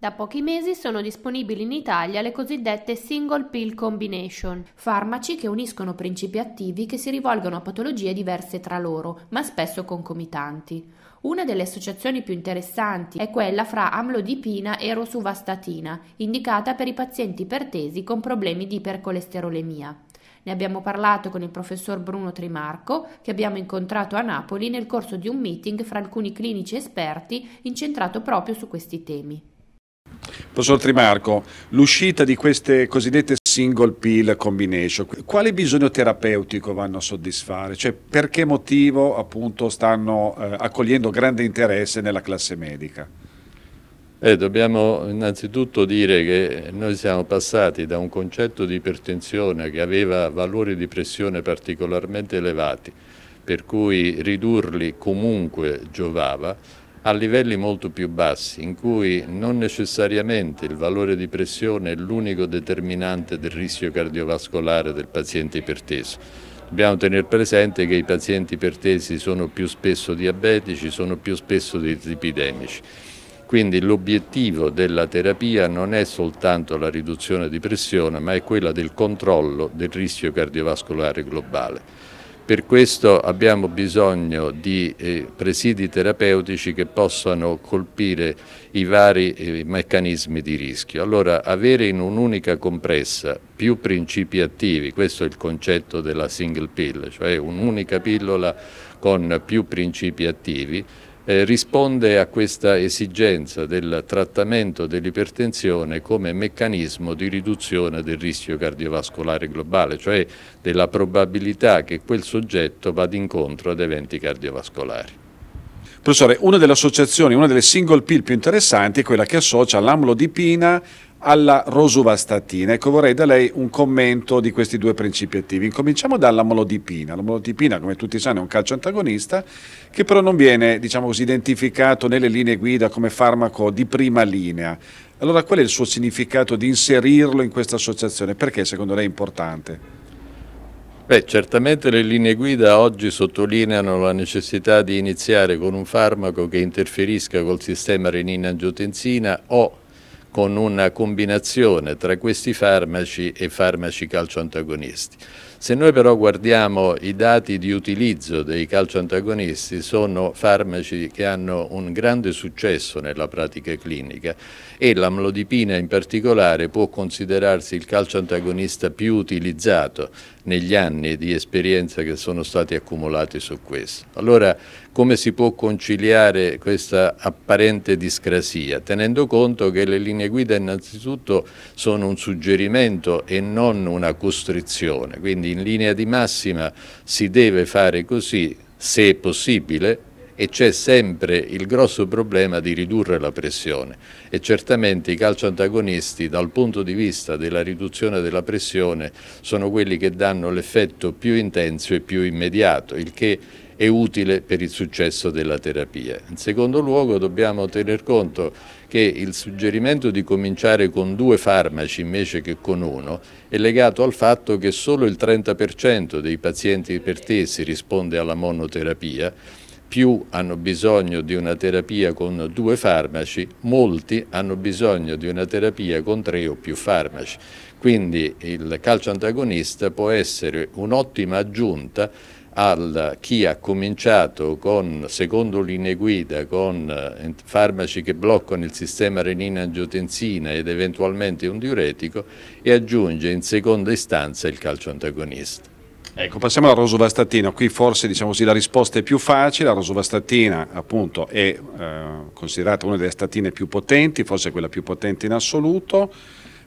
Da pochi mesi sono disponibili in Italia le cosiddette single pill combination, farmaci che uniscono principi attivi che si rivolgono a patologie diverse tra loro, ma spesso concomitanti. Una delle associazioni più interessanti è quella fra amlodipina e rosuvastatina, indicata per i pazienti ipertesi con problemi di ipercolesterolemia. Ne abbiamo parlato con il professor Bruno Trimarco, che abbiamo incontrato a Napoli nel corso di un meeting fra alcuni clinici esperti incentrato proprio su questi temi. Professor Trimarco, l'uscita di queste cosiddette single pill combination, quale bisogno terapeutico vanno a soddisfare? Cioè, per che motivo appunto stanno eh, accogliendo grande interesse nella classe medica? Eh, dobbiamo innanzitutto dire che noi siamo passati da un concetto di ipertensione che aveva valori di pressione particolarmente elevati, per cui ridurli comunque giovava, a livelli molto più bassi, in cui non necessariamente il valore di pressione è l'unico determinante del rischio cardiovascolare del paziente iperteso. Dobbiamo tenere presente che i pazienti ipertesi sono più spesso diabetici, sono più spesso epidemici. Quindi l'obiettivo della terapia non è soltanto la riduzione di pressione, ma è quella del controllo del rischio cardiovascolare globale. Per questo abbiamo bisogno di eh, presidi terapeutici che possano colpire i vari eh, meccanismi di rischio. Allora avere in un'unica compressa più principi attivi, questo è il concetto della single pill, cioè un'unica pillola con più principi attivi, eh, risponde a questa esigenza del trattamento dell'ipertensione come meccanismo di riduzione del rischio cardiovascolare globale, cioè della probabilità che quel soggetto vada incontro ad eventi cardiovascolari. Professore, una delle associazioni, una delle single pill più interessanti è quella che associa l'amlodipina alla rosuvastatina. Ecco, vorrei da lei un commento di questi due principi attivi. Incominciamo dalla molodipina. La molodipina, come tutti sanno, è un calcio antagonista che però non viene, diciamo così, identificato nelle linee guida come farmaco di prima linea. Allora, qual è il suo significato di inserirlo in questa associazione? Perché secondo lei è importante? Beh, certamente le linee guida oggi sottolineano la necessità di iniziare con un farmaco che interferisca col sistema renina-angiotensina o con una combinazione tra questi farmaci e farmaci calcioantagonisti. Se noi però guardiamo i dati di utilizzo dei calcioantagonisti, sono farmaci che hanno un grande successo nella pratica clinica e l'amlodipina in particolare può considerarsi il calcioantagonista più utilizzato negli anni di esperienza che sono stati accumulati su questo. Allora come si può conciliare questa apparente discrasia? Tenendo conto che le linee guida innanzitutto sono un suggerimento e non una costrizione, quindi in linea di massima si deve fare così se è possibile e c'è sempre il grosso problema di ridurre la pressione e certamente i calcioantagonisti dal punto di vista della riduzione della pressione sono quelli che danno l'effetto più intenso e più immediato, il che è utile per il successo della terapia. In secondo luogo dobbiamo tener conto che il suggerimento di cominciare con due farmaci invece che con uno è legato al fatto che solo il 30% dei pazienti ipertesi risponde alla monoterapia più hanno bisogno di una terapia con due farmaci, molti hanno bisogno di una terapia con tre o più farmaci. Quindi il calcio antagonista può essere un'ottima aggiunta a chi ha cominciato con, secondo linee guida, con eh, farmaci che bloccano il sistema renina-angiotensina ed eventualmente un diuretico e aggiunge in seconda istanza il calcio antagonista. Ecco, passiamo alla rosuvastatina. qui forse diciamo così, la risposta è più facile, la rosuvastatina appunto è eh, considerata una delle statine più potenti, forse quella più potente in assoluto,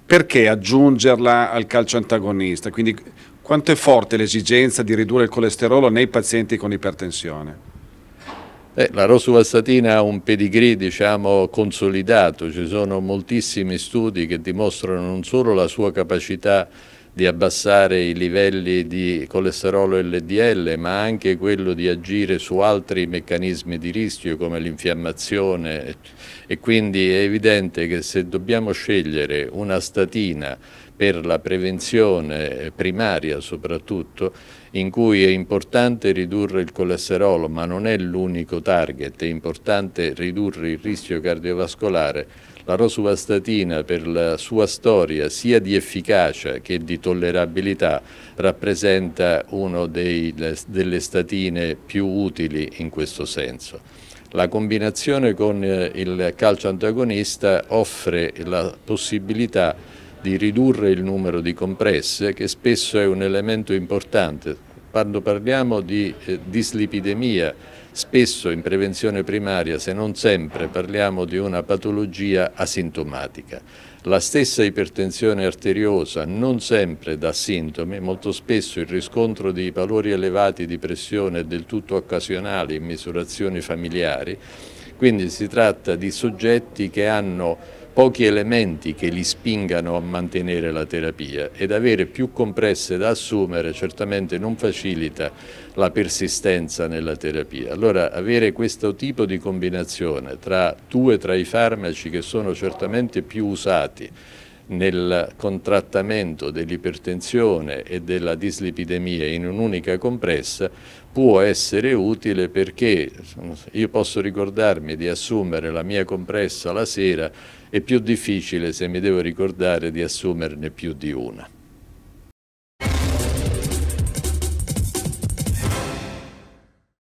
perché aggiungerla al calcio antagonista? Quindi quanto è forte l'esigenza di ridurre il colesterolo nei pazienti con ipertensione? Eh, la rosuvastatina ha un pedigree diciamo, consolidato, ci sono moltissimi studi che dimostrano non solo la sua capacità di abbassare i livelli di colesterolo LDL, ma anche quello di agire su altri meccanismi di rischio come l'infiammazione e quindi è evidente che se dobbiamo scegliere una statina per la prevenzione primaria soprattutto, in cui è importante ridurre il colesterolo, ma non è l'unico target, è importante ridurre il rischio cardiovascolare, la rosuvastatina per la sua storia sia di efficacia che di tollerabilità rappresenta una delle statine più utili in questo senso. La combinazione con eh, il calcio antagonista offre la possibilità di ridurre il numero di compresse che spesso è un elemento importante quando parliamo di eh, dislipidemia, spesso in prevenzione primaria, se non sempre, parliamo di una patologia asintomatica. La stessa ipertensione arteriosa non sempre dà sintomi, molto spesso il riscontro di valori elevati di pressione è del tutto occasionale in misurazioni familiari, quindi si tratta di soggetti che hanno pochi elementi che li spingano a mantenere la terapia ed avere più compresse da assumere certamente non facilita la persistenza nella terapia. Allora avere questo tipo di combinazione tra due tra i farmaci che sono certamente più usati nel contrattamento dell'ipertensione e della dislipidemia in un'unica compressa può essere utile perché io posso ricordarmi di assumere la mia compressa la sera, è più difficile se mi devo ricordare di assumerne più di una.